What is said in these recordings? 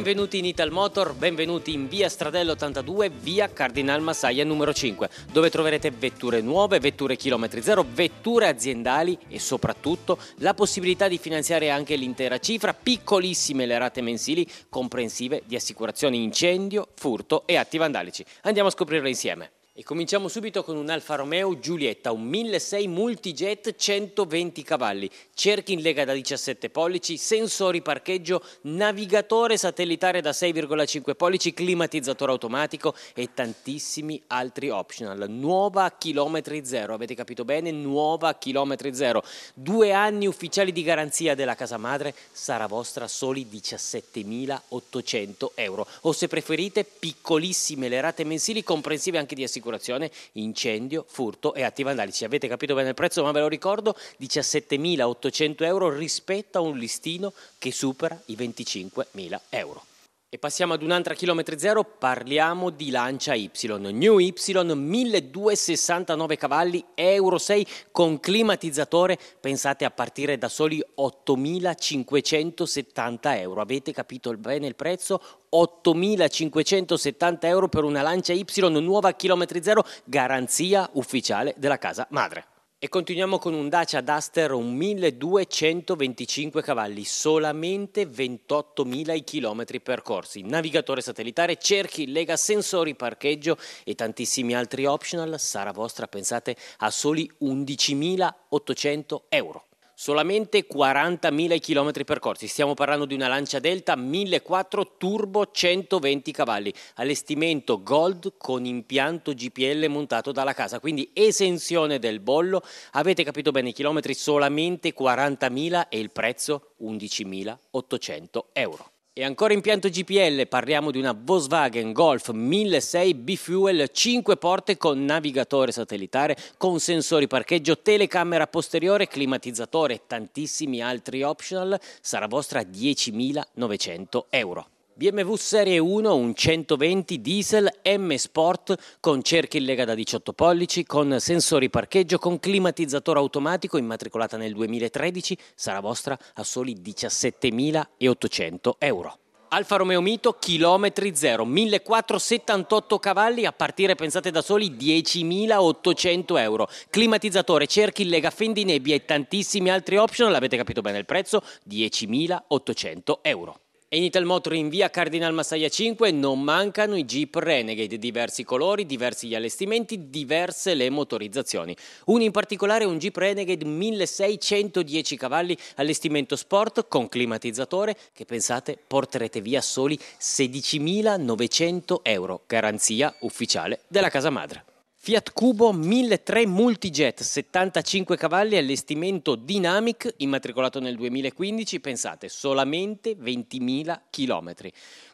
Benvenuti in Ital Motor, benvenuti in via Stradello 82, via Cardinal Massaia numero 5, dove troverete vetture nuove, vetture chilometri zero, vetture aziendali e soprattutto la possibilità di finanziare anche l'intera cifra, piccolissime le rate mensili, comprensive di assicurazioni incendio, furto e atti vandalici. Andiamo a scoprirle insieme. E cominciamo subito con un Alfa Romeo Giulietta, un 1.6 multijet 120 cavalli, cerchi in lega da 17 pollici, sensori parcheggio, navigatore satellitare da 6,5 pollici, climatizzatore automatico e tantissimi altri optional. Nuova chilometri zero, avete capito bene? Nuova chilometri zero. Due anni ufficiali di garanzia della casa madre sarà vostra soli 17.800 euro. O se preferite, piccolissime le rate mensili comprensive anche di assicurazione assicurazione, incendio, furto e attiva analisi. Avete capito bene il prezzo, ma ve lo ricordo, 17.800 euro rispetto a un listino che supera i 25.000 euro. E passiamo ad un'altra chilometri zero, parliamo di Lancia Y, New Y 1269 cavalli, Euro 6 con climatizzatore, pensate a partire da soli 8570 euro, avete capito bene il prezzo? 8.570 euro per una Lancia Y nuova a chilometri zero, garanzia ufficiale della casa madre. E continuiamo con un Dacia Duster 1225 cavalli, solamente 28.000 i chilometri percorsi, navigatore satellitare, cerchi, lega sensori, parcheggio e tantissimi altri optional sarà vostra, pensate, a soli 11.800 euro solamente 40.000 km percorsi. Stiamo parlando di una Lancia Delta 1.4 turbo 120 cavalli, allestimento Gold con impianto GPL montato dalla casa, quindi esenzione del bollo. Avete capito bene, i chilometri solamente 40.000 e il prezzo 11.800 euro. E ancora in pianto GPL parliamo di una Volkswagen Golf 1006 B-Fuel 5 porte con navigatore satellitare, con sensori parcheggio, telecamera posteriore, climatizzatore e tantissimi altri optional. Sarà vostra 10.900 euro. BMW Serie 1, un 120 diesel M Sport con cerchi in lega da 18 pollici, con sensori parcheggio, con climatizzatore automatico, immatricolata nel 2013, sarà vostra a soli 17.800 euro. Alfa Romeo Mito, chilometri zero, 1478 cavalli a partire, pensate da soli, 10.800 euro. Climatizzatore, cerchi, lega, fendi, nebbia e tantissimi altri optional, l'avete capito bene il prezzo, 10.800 euro. E in Italmotor in via Cardinal Massaia 5 non mancano i Jeep Renegade, diversi colori, diversi gli allestimenti, diverse le motorizzazioni. Uno in particolare è un Jeep Renegade 1610 cavalli, allestimento sport con climatizzatore che pensate porterete via soli 16.900 euro, garanzia ufficiale della casa madre. Fiat Cubo 1003 Multijet, 75 cavalli, allestimento Dynamic, immatricolato nel 2015, pensate, solamente 20.000 km.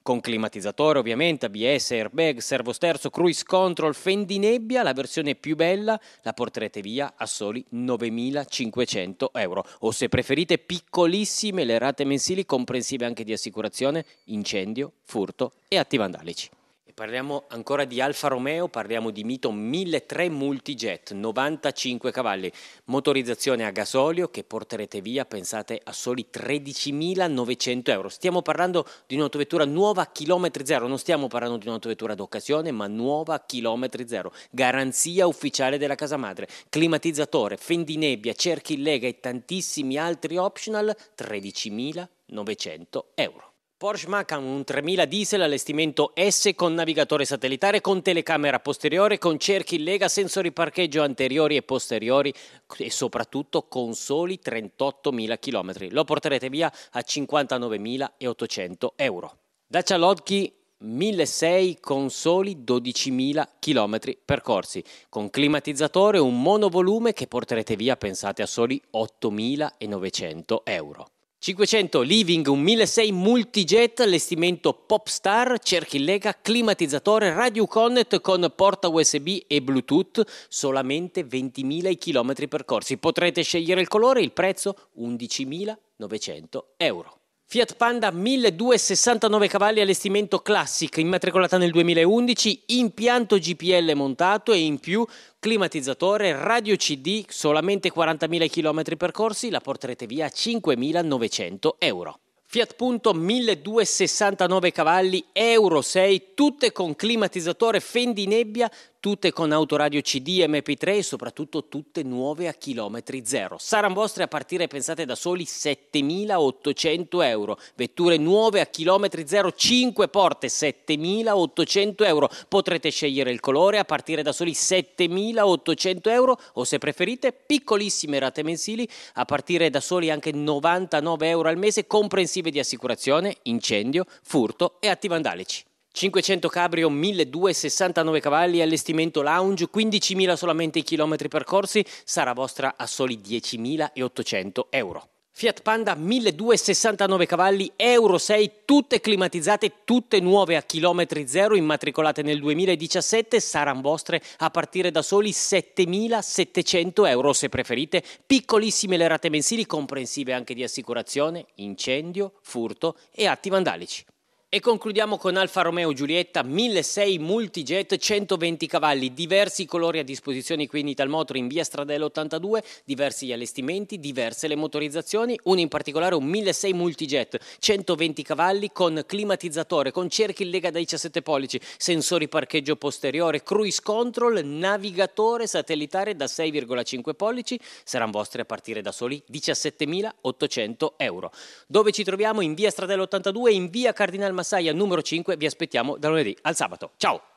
Con climatizzatore ovviamente, ABS, airbag, servosterzo, cruise control, fendinebbia, la versione più bella la porterete via a soli 9.500 euro. O se preferite piccolissime le rate mensili comprensive anche di assicurazione, incendio, furto e atti vandalici. Parliamo ancora di Alfa Romeo, parliamo di Mito 1003 Multijet, 95 cavalli, motorizzazione a gasolio che porterete via, pensate, a soli 13.900 euro. Stiamo parlando di un'autovettura nuova a chilometri zero, non stiamo parlando di un'autovettura d'occasione, ma nuova a chilometri zero. Garanzia ufficiale della casa madre, climatizzatore, fendinebbia, cerchi in lega e tantissimi altri optional, 13.900 euro. Porsche Macan, un 3000 diesel allestimento S con navigatore satellitare, con telecamera posteriore, con cerchi in lega, sensori parcheggio anteriori e posteriori e soprattutto con soli 38.000 km. Lo porterete via a 59.800 euro. Dacia Lodki 1.600 con soli 12.000 km percorsi, con climatizzatore, un monovolume che porterete via, pensate, a soli 8.900 euro. 500 Living, un 1006 multijet, allestimento Popstar, cerchi lega, climatizzatore, radio connect con porta USB e Bluetooth, solamente 20.000 i chilometri percorsi. Potrete scegliere il colore, il prezzo 11.900 euro. Fiat Panda 1269 cavalli allestimento classic, immatricolata nel 2011, impianto GPL montato e in più climatizzatore, radio CD, solamente 40.000 km percorsi, la porterete via a 5.900 euro. Fiat Punto 1269 cavalli, Euro 6, tutte con climatizzatore, fendi nebbia, tutte con autoradio CD, MP3 e soprattutto tutte nuove a chilometri zero. Saranno vostre a partire, pensate da soli, 7.800 euro. Vetture nuove a chilometri zero, 5 porte, 7.800 euro. Potrete scegliere il colore a partire da soli 7.800 euro o se preferite piccolissime rate mensili a partire da soli anche 99 euro al mese comprensive di assicurazione, incendio, furto e atti vandalici. 500 cabrio, 1269 cavalli, allestimento lounge, 15.000 solamente i chilometri percorsi, sarà vostra a soli 10.800 euro. Fiat Panda 1269 cavalli, Euro 6, tutte climatizzate, tutte nuove a chilometri zero, immatricolate nel 2017, saranno vostre a partire da soli 7700 euro se preferite, piccolissime le rate mensili comprensive anche di assicurazione, incendio, furto e atti vandalici. E concludiamo con Alfa Romeo Giulietta 1.6 Multijet 120 cavalli, diversi colori a disposizione qui in Italmotore in via Stradello 82, diversi gli allestimenti, diverse le motorizzazioni, uno in particolare un 1.6 Multijet 120 cavalli con climatizzatore, con cerchi in lega da 17 pollici, sensori parcheggio posteriore, cruise control, navigatore satellitare da 6,5 pollici, saranno vostri a partire da soli 17.800 euro. Dove ci troviamo? In via Stradello 82 in via Cardinal Massimo Massaia numero 5 vi aspettiamo da lunedì al sabato. Ciao!